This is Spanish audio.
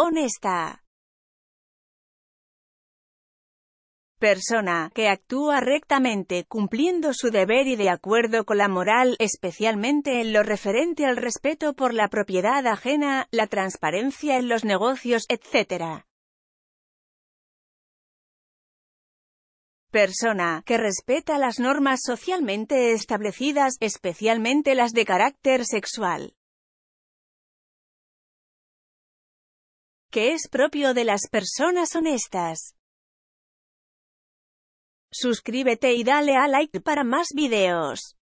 honesta. Persona que actúa rectamente, cumpliendo su deber y de acuerdo con la moral, especialmente en lo referente al respeto por la propiedad ajena, la transparencia en los negocios, etc. Persona que respeta las normas socialmente establecidas, especialmente las de carácter sexual. que es propio de las personas honestas. Suscríbete y dale a like para más videos.